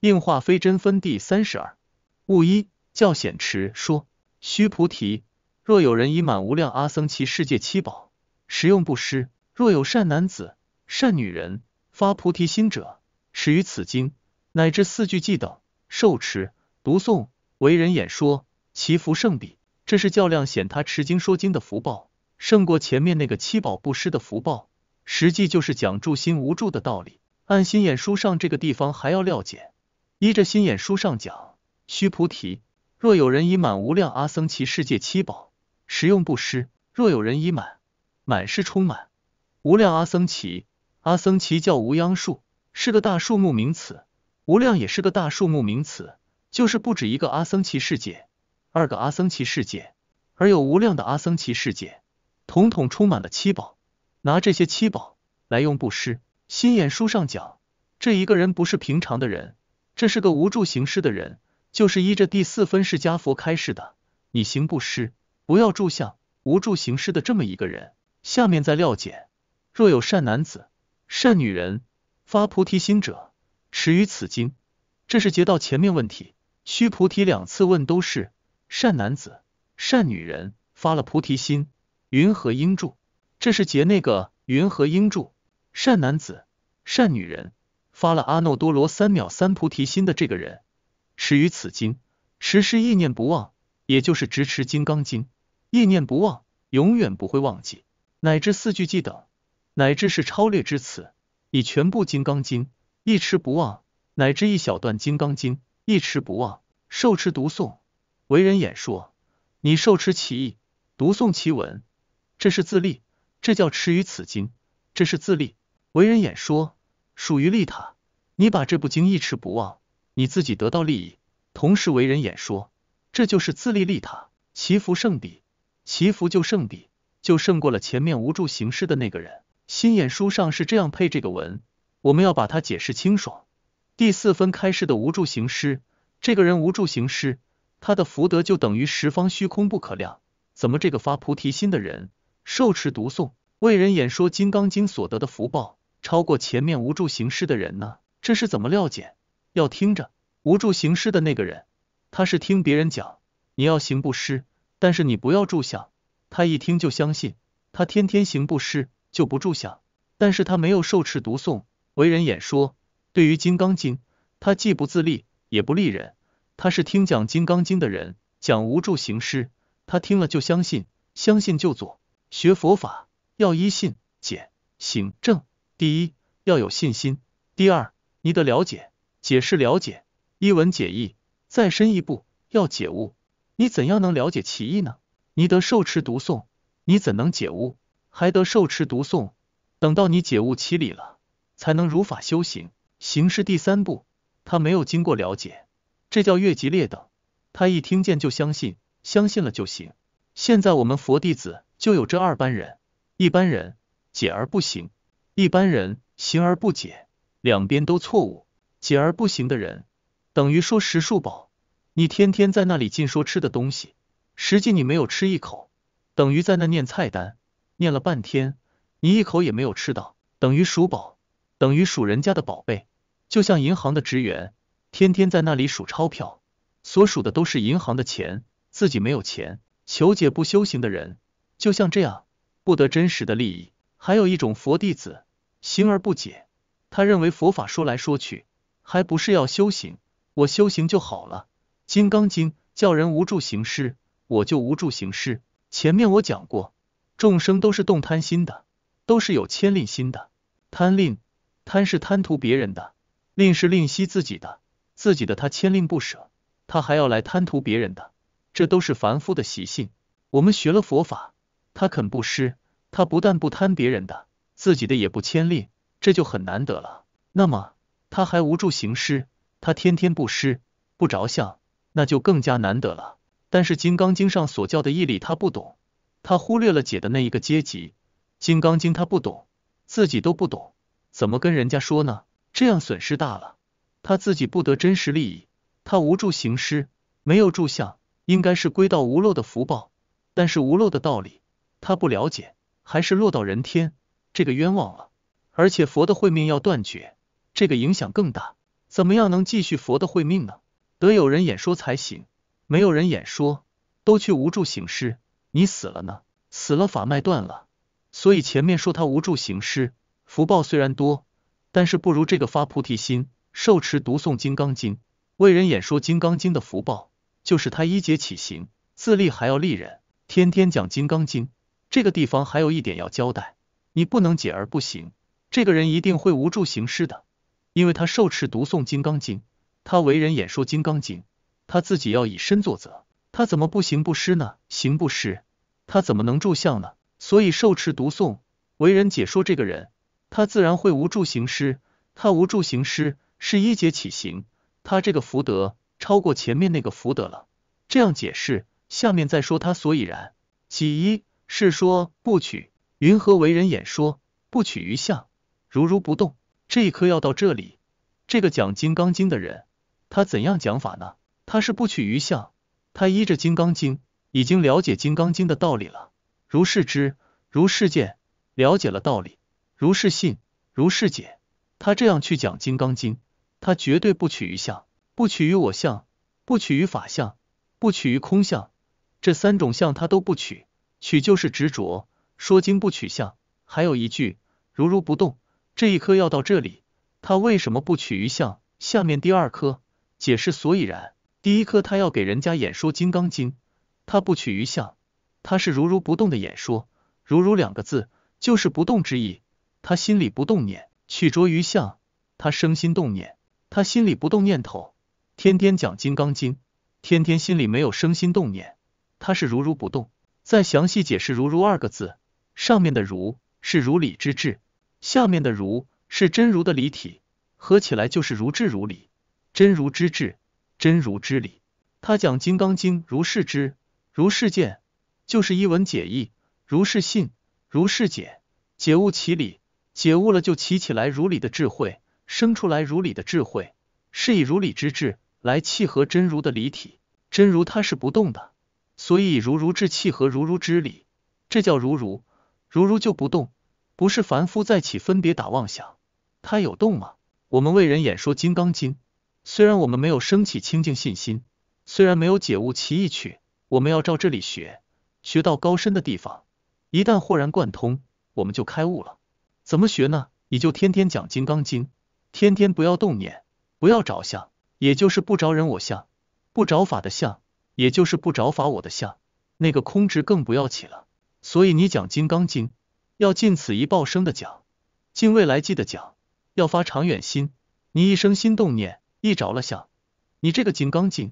应化非真分第三十二。悟一教显持说。须菩提，若有人以满无量阿僧祇世界七宝，施用布施。若有善男子、善女人，发菩提心者，始于此经，乃至四句偈等，受持、读诵、为人演说，其福胜彼。这是较量显他持经说经的福报，胜过前面那个七宝布施的福报。实际就是讲助心无助的道理。按心眼书上这个地方还要了解。依着心眼书上讲，须菩提，若有人已满无量阿僧祇世界七宝，实用布施；若有人已满，满是充满无量阿僧祇，阿僧祇叫无央树，是个大数目名词。无量也是个大数目名词，就是不止一个阿僧祇世界，二个阿僧祇世界，而有无量的阿僧祇世界，统统充满了七宝，拿这些七宝来用布施。心眼书上讲，这一个人不是平常的人。这是个无住行施的人，就是依着第四分释迦佛开示的，你行布施，不要住相，无住行施的这么一个人。下面再料解，若有善男子、善女人发菩提心者，持于此经，这是结到前面问题。须菩提两次问都是善男子、善女人发了菩提心，云何应住？这是结那个云何应住，善男子、善女人。发了阿耨多罗三藐三菩提心的这个人，持于此经，时是意念不忘，也就是执持金刚经，意念不忘，永远不会忘记，乃至四句偈等，乃至是超略之词，以全部金刚经一持不忘，乃至一小段金刚经一持不忘，受持读诵，为人演说，你受持其意，读诵其文，这是自立，这叫持于此经，这是自立，为人演说。属于利他，你把这部经一吃不忘，你自己得到利益，同时为人演说，这就是自利利他，祈福圣地，祈福就圣地，就胜过了前面无助行事的那个人。心眼书上是这样配这个文，我们要把它解释清爽。第四分开示的无助行师，这个人无助行师，他的福德就等于十方虚空不可量。怎么这个发菩提心的人，受持读诵为人演说金刚经所得的福报？超过前面无助行尸的人呢？这是怎么料解？要听着无助行尸的那个人，他是听别人讲你要行布施，但是你不要住想。他一听就相信，他天天行布施就不住想，但是他没有受持读诵为人演说。对于金刚经，他既不自立也不立人，他是听讲金刚经的人讲无助行尸，他听了就相信，相信就做。学佛法要依信解行正。第一要有信心，第二你得了解，解释了解，一文解义，再深一步要解悟，你怎样能了解其意呢？你得受持读诵，你怎能解悟？还得受持读诵，等到你解悟其理了，才能如法修行。行是第三步，他没有经过了解，这叫越级劣等。他一听见就相信，相信了就行。现在我们佛弟子就有这二般人，一般人解而不行。一般人行而不解，两边都错误；解而不行的人，等于说食数宝。你天天在那里尽说吃的东西，实际你没有吃一口，等于在那念菜单，念了半天，你一口也没有吃到，等于数宝，等于数人家的宝贝。就像银行的职员，天天在那里数钞票，所数的都是银行的钱，自己没有钱。求解不修行的人，就像这样，不得真实的利益。还有一种佛弟子。行而不解，他认为佛法说来说去，还不是要修行。我修行就好了。《金刚经》叫人无助行施，我就无助行施。前面我讲过，众生都是动贪心的，都是有牵吝心的。贪吝，贪是贪图别人的，吝是吝惜自己的。自己的他牵吝不舍，他还要来贪图别人的，这都是凡夫的习性。我们学了佛法，他肯布施，他不但不贪别人的。自己的也不牵连，这就很难得了。那么他还无助行施，他天天布施不着相，那就更加难得了。但是《金刚经》上所教的义理他不懂，他忽略了解的那一个阶级。《金刚经》他不懂，自己都不懂，怎么跟人家说呢？这样损失大了，他自己不得真实利益。他无助行施，没有住相，应该是归到无漏的福报，但是无漏的道理他不了解，还是落到人天。这个冤枉了，而且佛的慧命要断绝，这个影响更大。怎么样能继续佛的慧命呢？得有人演说才行。没有人演说，都去无助行尸，你死了呢？死了法脉断了。所以前面说他无助行尸，福报虽然多，但是不如这个发菩提心、受持读诵金刚经、为人演说金刚经的福报，就是他一劫起行，自立还要立人，天天讲金刚经。这个地方还有一点要交代。你不能解而不行，这个人一定会无助行施的，因为他受持读诵金刚经，他为人演说金刚经，他自己要以身作则，他怎么不行布施呢？行布施，他怎么能住相呢？所以受持读诵、为人解说这个人，他自然会无助行施，他无助行施是一节起行，他这个福德超过前面那个福德了。这样解释，下面再说他所以然。其一是说不取。云何为人演说？不取于相，如如不动。这一课要到这里。这个讲金刚经的人，他怎样讲法呢？他是不取于相，他依着金刚经，已经了解金刚经的道理了。如是知，如是见，了解了道理。如是信，如是解。他这样去讲金刚经，他绝对不取于相，不取于我相，不取于法相，不取于空相。这三种相他都不取，取就是执着。说经不取相，还有一句如如不动。这一颗要到这里，他为什么不取于相？下面第二颗解释所以然。第一颗他要给人家演说《金刚经》，他不取于相，他是如如不动的演说。如如两个字就是不动之意，他心里不动念，取着于相，他生心动念，他心里不动念头，天天讲《金刚经》，天天心里没有生心动念，他是如如不动。再详细解释如如二个字。上面的如是如理之智，下面的如是真如的理体，合起来就是如智如理，真如之智，真如之理。他讲《金刚经》，如是知，如是见，就是一文解义，如是信，如是解，解悟其理，解悟了就起起来如理的智慧，生出来如理的智慧，是以如理之智来契合真如的理体，真如它是不动的，所以以如如智契合如如之理，这叫如如。如如就不动，不是凡夫再起分别打妄想，他有动吗？我们为人演说金刚经，虽然我们没有升起清净信心，虽然没有解悟其意趣，我们要照这里学，学到高深的地方，一旦豁然贯通，我们就开悟了。怎么学呢？你就天天讲金刚经，天天不要动念，不要着相，也就是不着人我相，不着法的相，也就是不着法我的相，那个空执更不要起了。所以你讲《金刚经》，要尽此一报生的讲，尽未来记得讲，要发长远心。你一生心动念一着了相，你这个《金刚经》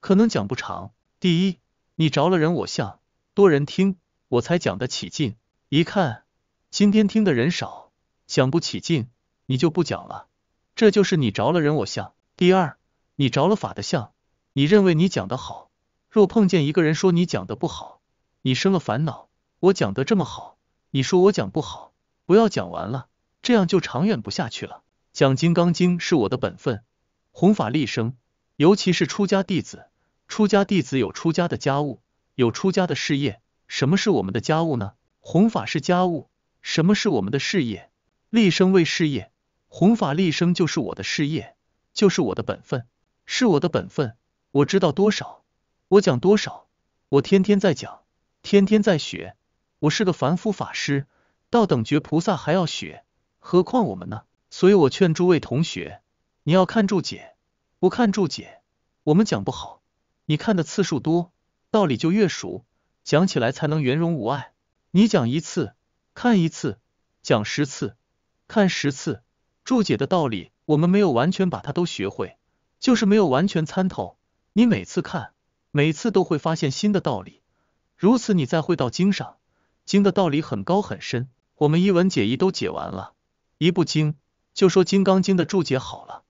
可能讲不长。第一，你着了人我相，多人听我才讲得起劲；一看今天听的人少，讲不起劲，你就不讲了。这就是你着了人我相。第二，你着了法的相，你认为你讲得好，若碰见一个人说你讲的不好，你生了烦恼。我讲的这么好，你说我讲不好？不要讲完了，这样就长远不下去了。讲《金刚经》是我的本分，弘法利生，尤其是出家弟子，出家弟子有出家的家务，有出家的事业。什么是我们的家务呢？弘法是家务。什么是我们的事业？利生为事业。弘法利生就是我的事业，就是我的本分，是我的本分。我知道多少，我讲多少，我天天在讲，天天在学。我是个凡夫法师，到等觉菩萨还要学，何况我们呢？所以，我劝诸位同学，你要看注解。不看注解，我们讲不好。你看的次数多，道理就越熟，讲起来才能圆融无碍。你讲一次，看一次；讲十次，看十次。注解的道理，我们没有完全把它都学会，就是没有完全参透。你每次看，每次都会发现新的道理。如此，你再会到经上。经的道理很高很深，我们一文解义都解完了，一部经就说《金刚经》的注解好了。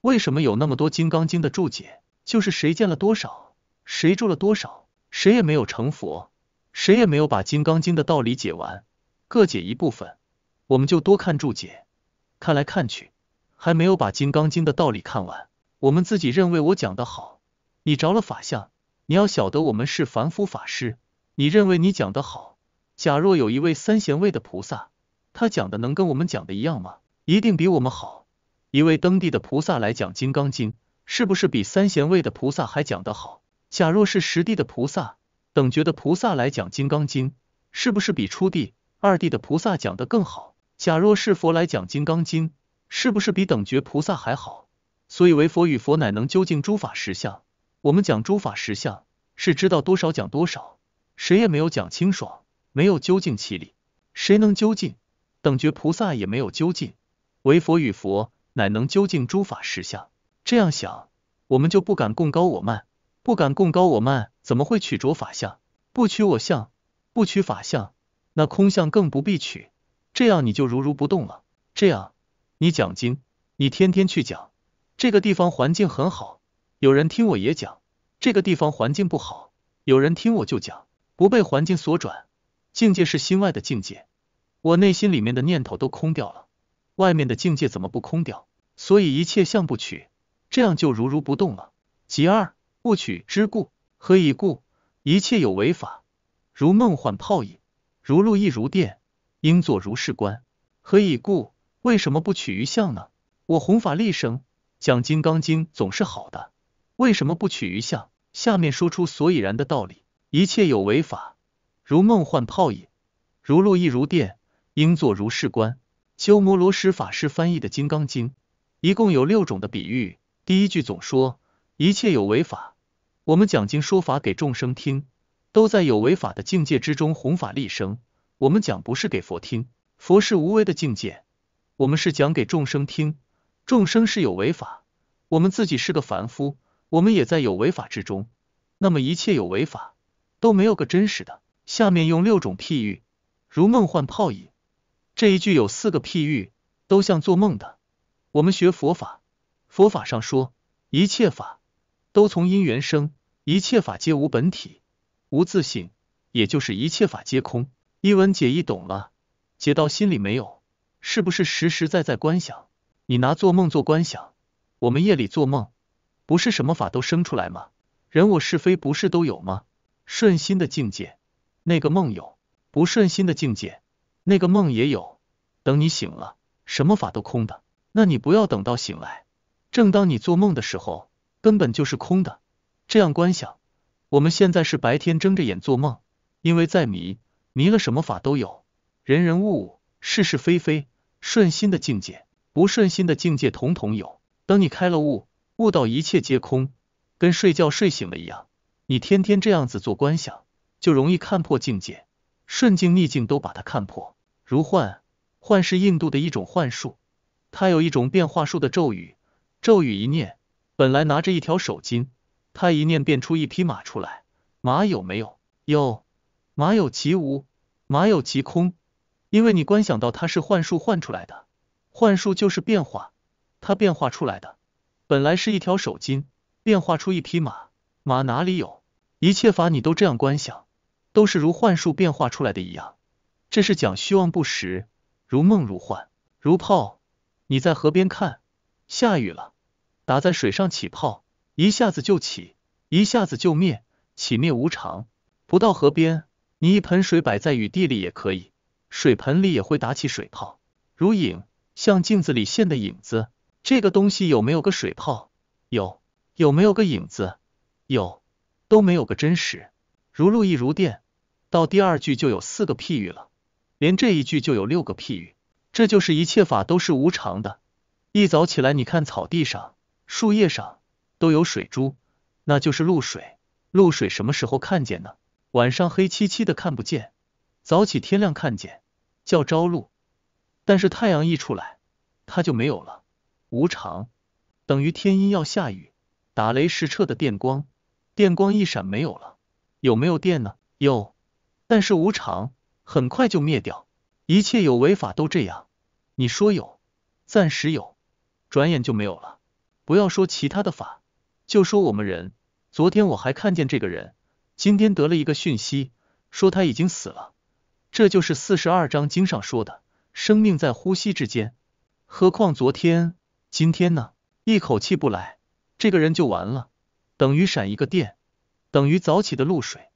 为什么有那么多《金刚经》的注解？就是谁见了多少，谁住了多少，谁也没有成佛，谁也没有把《金刚经》的道理解完，各解一部分，我们就多看注解，看来看去还没有把《金刚经》的道理看完。我们自己认为我讲的好，你着了法相，你要晓得我们是凡夫法师，你认为你讲的好。假若有一位三贤位的菩萨，他讲的能跟我们讲的一样吗？一定比我们好。一位登地的菩萨来讲《金刚经》，是不是比三贤位的菩萨还讲得好？假若是十地的菩萨，等觉的菩萨来讲《金刚经》，是不是比初地、二地的菩萨讲得更好？假若是佛来讲《金刚经》，是不是比等觉菩萨还好？所以唯佛与佛乃能究竟诸法实相。我们讲诸法实相，是知道多少讲多少，谁也没有讲清爽。没有究竟其理，谁能究竟？等觉菩萨也没有究竟，唯佛与佛乃能究竟诸法实相。这样想，我们就不敢共高我慢，不敢共高我慢，怎么会取着法相？不取我相，不取法相，那空相更不必取。这样你就如如不动了。这样，你讲经，你天天去讲。这个地方环境很好，有人听我也讲；这个地方环境不好，有人听我就讲。不被环境所转。境界是心外的境界，我内心里面的念头都空掉了，外面的境界怎么不空掉？所以一切相不取，这样就如如不动了。其二，不取之故，何以故？一切有为法，如梦幻泡影，如露亦如电，应作如是观。何以故？为什么不取于相呢？我弘法立生讲《金刚经》总是好的，为什么不取于相？下面说出所以然的道理，一切有为法。如梦幻泡影，如露亦如电，应作如是观。鸠摩罗什法师翻译的《金刚经》，一共有六种的比喻。第一句总说一切有为法，我们讲经说法给众生听，都在有为法的境界之中弘法利生。我们讲不是给佛听，佛是无为的境界，我们是讲给众生听，众生是有为法，我们自己是个凡夫，我们也在有为法之中。那么一切有为法都没有个真实的。下面用六种譬喻，如梦幻泡影。这一句有四个譬喻，都像做梦的。我们学佛法，佛法上说，一切法都从因缘生，一切法皆无本体，无自性，也就是一切法皆空。一文解义懂了，解到心里没有，是不是实实在在观想？你拿做梦做观想，我们夜里做梦，不是什么法都生出来吗？人我是非不是都有吗？顺心的境界。那个梦有不顺心的境界，那个梦也有。等你醒了，什么法都空的。那你不要等到醒来，正当你做梦的时候，根本就是空的。这样观想，我们现在是白天睁着眼做梦，因为在迷，迷了什么法都有，人人物物，是是非非，顺心的境界、不顺心的境界统统有。等你开了悟，悟到一切皆空，跟睡觉睡醒了一样。你天天这样子做观想。就容易看破境界，顺境逆境都把它看破。如幻，幻是印度的一种幻术，它有一种变化术的咒语，咒语一念，本来拿着一条手巾，他一念变出一匹马出来。马有没有？有。马有即无，马有即空，因为你观想到它是幻术幻出来的，幻术就是变化，它变化出来的，本来是一条手巾，变化出一匹马，马哪里有？一切法你都这样观想。都是如幻术变化出来的一样，这是讲虚妄不实，如梦如幻，如泡。你在河边看，下雨了，打在水上起泡，一下子就起，一下子就灭，起灭无常。不到河边，你一盆水摆在雨地里也可以，水盆里也会打起水泡。如影，像镜子里现的影子，这个东西有没有个水泡？有。有没有个影子？有。都没有个真实。如露亦如电。到第二句就有四个譬喻了，连这一句就有六个譬喻。这就是一切法都是无常的。一早起来，你看草地上、树叶上都有水珠，那就是露水。露水什么时候看见呢？晚上黑漆漆的看不见，早起天亮看见，叫朝露。但是太阳一出来，它就没有了。无常等于天阴要下雨，打雷时彻的电光，电光一闪没有了。有没有电呢？有。但是无常，很快就灭掉，一切有为法都这样。你说有，暂时有，转眼就没有了。不要说其他的法，就说我们人，昨天我还看见这个人，今天得了一个讯息，说他已经死了。这就是四十二章经上说的，生命在呼吸之间。何况昨天、今天呢？一口气不来，这个人就完了，等于闪一个电，等于早起的露水。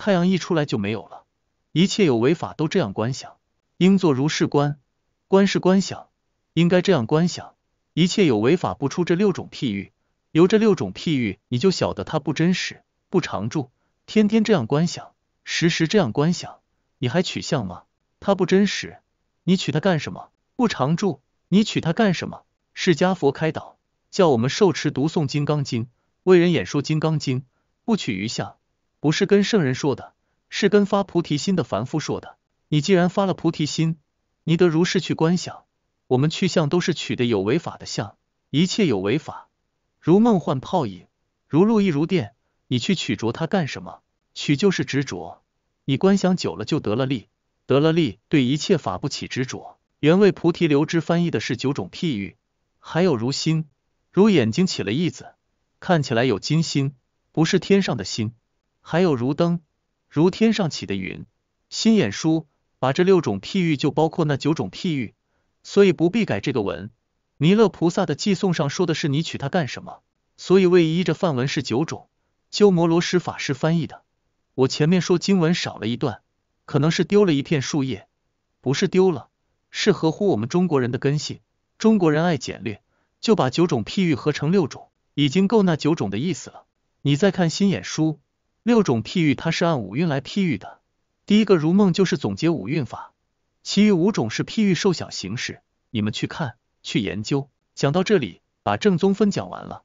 太阳一出来就没有了，一切有为法都这样观想，应作如是观，观是观想，应该这样观想，一切有为法不出这六种譬喻，由这六种譬喻你就晓得它不真实，不常住，天天这样观想，时时这样观想，你还取相吗？它不真实，你取它干什么？不常住，你取它干什么？释迦佛开导，叫我们受持读诵金刚经，为人演说金刚经，不取于相。不是跟圣人说的，是跟发菩提心的凡夫说的。你既然发了菩提心，你得如是去观想。我们去相都是取的有为法的相，一切有为法，如梦幻泡影，如露亦如电。你去取着它干什么？取就是执着。你观想久了就得了力，得了力对一切法不起执着。原为菩提流支翻译的是九种譬喻，还有如心，如眼睛起了意子，看起来有金心，不是天上的心。还有如灯，如天上起的云。心眼书把这六种譬喻就包括那九种譬喻，所以不必改这个文。弥勒菩萨的偈颂上说的是你取它干什么？所以位依着梵文是九种。鸠摩罗什法师翻译的。我前面说经文少了一段，可能是丢了一片树叶，不是丢了，是合乎我们中国人的根性。中国人爱简略，就把九种譬喻合成六种，已经够那九种的意思了。你再看心眼书。六种譬喻，它是按五蕴来譬喻的。第一个如梦，就是总结五蕴法；其余五种是譬喻受想形式。你们去看，去研究。讲到这里，把正宗分讲完了。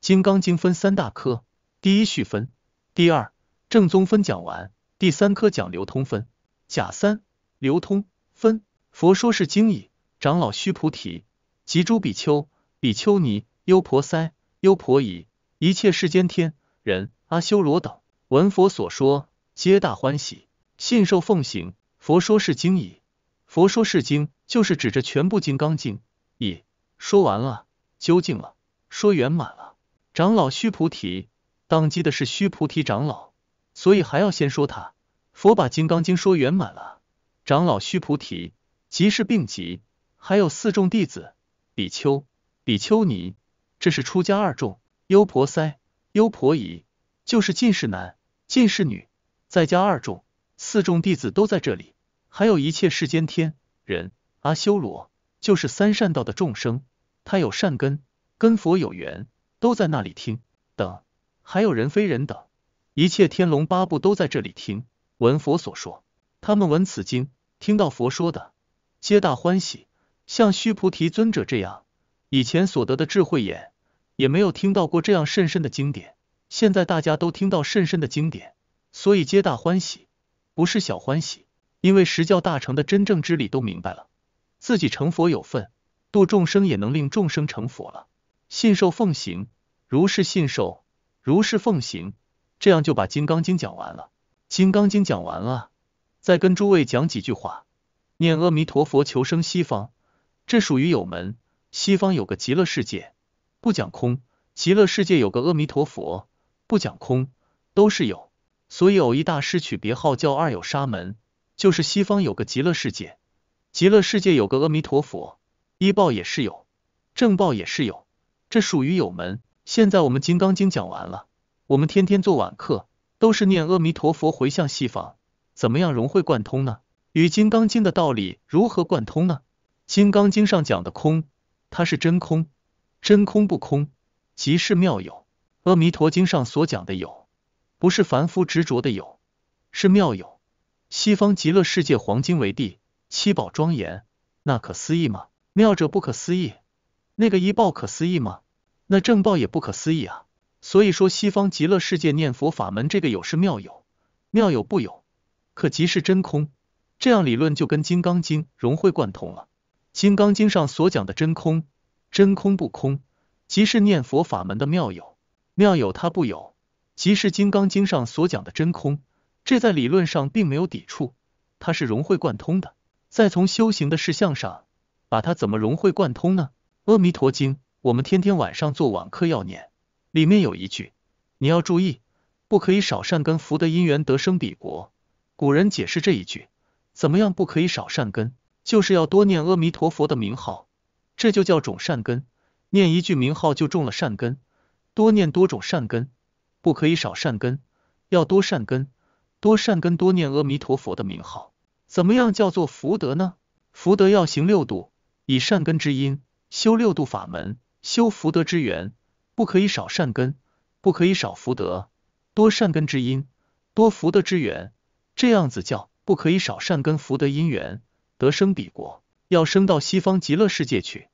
金刚经分三大科：第一序分，第二正宗分讲完，第三科讲流通分。甲三流通分，佛说是经已，长老须菩提及诸比丘、比丘尼、优婆塞、优婆夷，一切世间天人、阿修罗等。闻佛所说，皆大欢喜，信受奉行。佛说是经矣。佛说是经，就是指着全部《金刚经》已说完了，究竟了，说圆满了。长老须菩提，当机的是须菩提长老，所以还要先说他。佛把《金刚经》说圆满了。长老须菩提，即是病疾，还有四众弟子，比丘、比丘尼，这是出家二众。优婆塞、优婆夷，就是近士男。进士女，再加二众、四众弟子都在这里，还有一切世间天人、阿修罗，就是三善道的众生，他有善根，跟佛有缘，都在那里听等；还有人非人等，一切天龙八部都在这里听闻佛所说，他们闻此经，听到佛说的，皆大欢喜。像须菩提尊者这样，以前所得的智慧眼，也没有听到过这样甚深的经典。现在大家都听到甚深的经典，所以皆大欢喜，不是小欢喜，因为十教大成的真正之理都明白了，自己成佛有份，度众生也能令众生成佛了，信受奉行，如是信受，如是奉行，这样就把《金刚经》讲完了。《金刚经》讲完了，再跟诸位讲几句话，念阿弥陀佛求生西方，这属于有门，西方有个极乐世界，不讲空，极乐世界有个阿弥陀佛。不讲空，都是有，所以偶一大师取别号叫二有沙门，就是西方有个极乐世界，极乐世界有个阿弥陀佛，依报也是有，正报也是有，这属于有门。现在我们《金刚经》讲完了，我们天天做晚课，都是念阿弥陀佛回向西方，怎么样融会贯通呢？与《金刚经》的道理如何贯通呢？《金刚经》上讲的空，它是真空，真空不空，即是妙有。阿弥陀经上所讲的有，不是凡夫执着的有，是妙有。西方极乐世界黄金为地，七宝庄严，那可思议吗？妙者不可思议，那个一报可思议吗？那正报也不可思议啊。所以说西方极乐世界念佛法门这个有是妙有，妙有不有，可即是真空。这样理论就跟金刚经融会贯通了。金刚经上所讲的真空，真空不空，即是念佛法门的妙有。妙有它不有，即是《金刚经》上所讲的真空，这在理论上并没有抵触，它是融会贯通的。再从修行的事项上，把它怎么融会贯通呢？《阿弥陀经》，我们天天晚上做晚课要念，里面有一句，你要注意，不可以少善根福德因缘得生彼国。古人解释这一句，怎么样不可以少善根，就是要多念阿弥陀佛的名号，这就叫种善根，念一句名号就种了善根。多念多种善根，不可以少善根，要多善根，多善根多念阿弥陀佛的名号，怎么样叫做福德呢？福德要行六度，以善根之因修六度法门，修福德之缘，不可以少善根，不可以少福德，多善根之因，多福德之缘，这样子叫不可以少善根福德因缘得生彼国，要生到西方极乐世界去。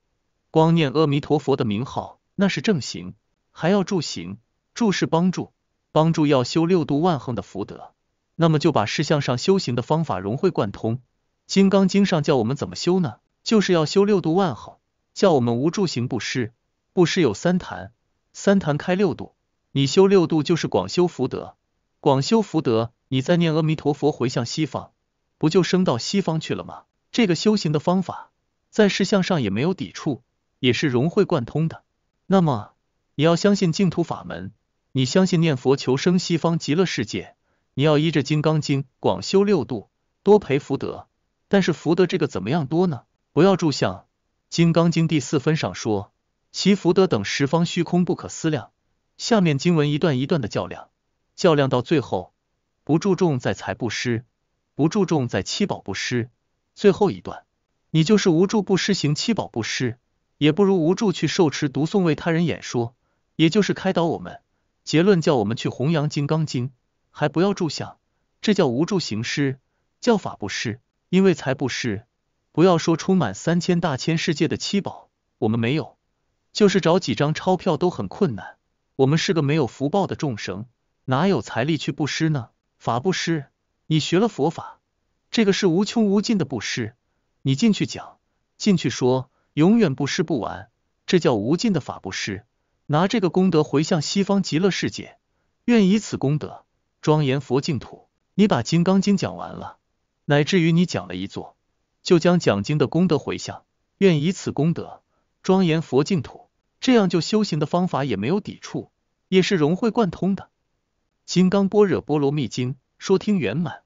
光念阿弥陀佛的名号，那是正行。还要助行、助是帮助，帮助要修六度万恒的福德，那么就把事相上修行的方法融会贯通。金刚经上叫我们怎么修呢？就是要修六度万恒，叫我们无住行布施，布施有三坛，三坛开六度，你修六度就是广修福德，广修福德，你在念阿弥陀佛回向西方，不就升到西方去了吗？这个修行的方法在事相上也没有抵触，也是融会贯通的。那么。你要相信净土法门，你相信念佛求生西方极乐世界，你要依着《金刚经》广修六度，多培福德。但是福德这个怎么样多呢？不要住相，《金刚经》第四分上说，其福德等十方虚空不可思量。下面经文一段一段的较量，较量到最后，不注重在财布施，不注重在七宝布施。最后一段，你就是无助布施行七宝布施，也不如无助去受持读诵为他人演说。也就是开导我们，结论叫我们去弘扬《金刚经》，还不要住相，这叫无住行施，叫法布施，因为财布施。不要说充满三千大千世界的七宝，我们没有，就是找几张钞票都很困难。我们是个没有福报的众生，哪有财力去布施呢？法布施，你学了佛法，这个是无穷无尽的布施，你进去讲，进去说，永远布施不完，这叫无尽的法布施。拿这个功德回向西方极乐世界，愿以此功德庄严佛净土。你把《金刚经》讲完了，乃至于你讲了一座，就将讲经的功德回向，愿以此功德庄严佛净土。这样就修行的方法也没有抵触，也是融会贯通的。《金刚般若波罗蜜经》说听圆满。